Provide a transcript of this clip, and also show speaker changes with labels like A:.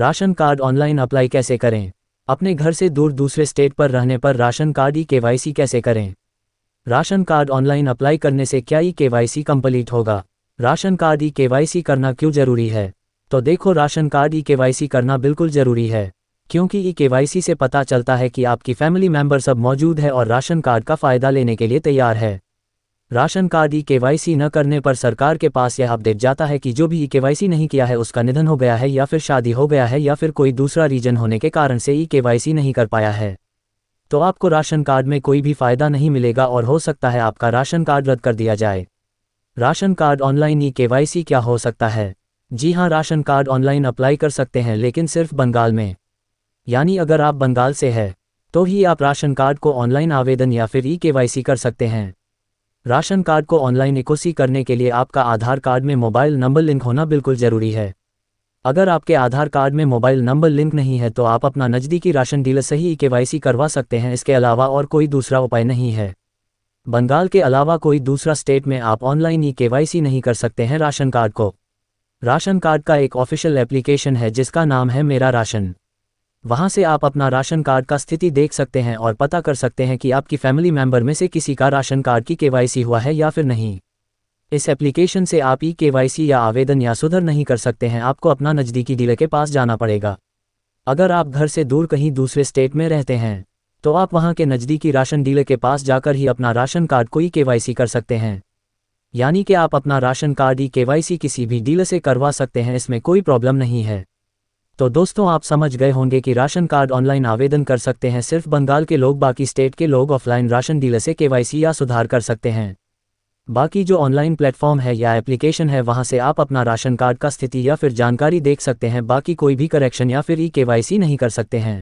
A: ration card online apply कैसे करें अपने घर से दूर दूसरे स्टेट पर रहने पर राशन कार्ड ई केवाईसी कैसे करें राशन कार्ड ऑनलाइन अप्लाई करने से क्या ई केवाईसी कंप्लीट होगा राशन कार्ड ई केवाईसी करना क्यों जरूरी है तो देखो राशन कार्ड ई केवाईसी करना बिल्कुल जरूरी है क्योंकि ई केवाईसी से पता चलता है कि आपकी फैमिली मेंबर सब मौजूद है और राशन कार्ड का फायदा लेने के लिए तैयार है राशन कार्ड ई के न करने पर सरकार के पास यह अपडेट जाता है कि जो भी ई के नहीं किया है उसका निधन हो गया है या फिर शादी हो गया है या फिर कोई दूसरा रीजन होने के कारण से ई के नहीं कर पाया है तो आपको राशन कार्ड में कोई भी फायदा नहीं मिलेगा और हो सकता है आपका राशन कार्ड रद्द कर दिया जाए राशन कार्ड ऑनलाइन ई के क्या हो सकता है जी हाँ राशन कार्ड ऑनलाइन अप्लाई कर सकते हैं लेकिन सिर्फ बंगाल में यानी अगर आप बंगाल से है तो ही आप राशन कार्ड को ऑनलाइन आवेदन या फिर ई के कर सकते हैं राशन कार्ड को ऑनलाइन इकोसी करने के लिए आपका आधार कार्ड में मोबाइल नंबर लिंक होना बिल्कुल ज़रूरी है अगर आपके आधार कार्ड में मोबाइल नंबर लिंक नहीं है तो आप अपना नज़दीकी राशन डीलर से ही केवाईसी करवा सकते हैं इसके अलावा और कोई दूसरा उपाय नहीं है बंगाल के अलावा कोई दूसरा स्टेट में आप ऑनलाइन ई केवाईसी नहीं कर सकते हैं राशन कार्ड को राशन कार्ड का एक ऑफिशियल एप्लीकेशन है जिसका नाम है मेरा राशन वहां से आप अपना राशन कार्ड का स्थिति देख सकते हैं और पता कर सकते हैं कि आपकी फैमिली मेंबर में से किसी का राशन कार्ड की केवाईसी हुआ है या फिर नहीं इस एप्लीकेशन से आप ई केवाईसी या आवेदन या सुधर नहीं कर सकते हैं आपको अपना नज़दीकी डीलर के पास जाना पड़ेगा अगर आप घर से दूर कहीं दूसरे स्टेट में रहते हैं तो आप वहां के नज़दीकी राशन डीलर के पास जाकर ही अपना राशन कार्ड को ई केवाईसी कर सकते हैं यानी कि आप अपना राशन कार्ड ई केवाईसी किसी भी डीलर से करवा सकते हैं इसमें कोई प्रॉब्लम नहीं है तो दोस्तों आप समझ गए होंगे कि राशन कार्ड ऑनलाइन आवेदन कर सकते हैं सिर्फ बंगाल के लोग बाकी स्टेट के लोग ऑफलाइन राशन डीलर से केवाईसी या सुधार कर सकते हैं बाकी जो ऑनलाइन प्लेटफॉर्म है या एप्लीकेशन है वहां से आप अपना राशन कार्ड का स्थिति या फिर जानकारी देख सकते हैं बाकी कोई भी करेक्शन या फिर ई केवाईसी नहीं कर सकते हैं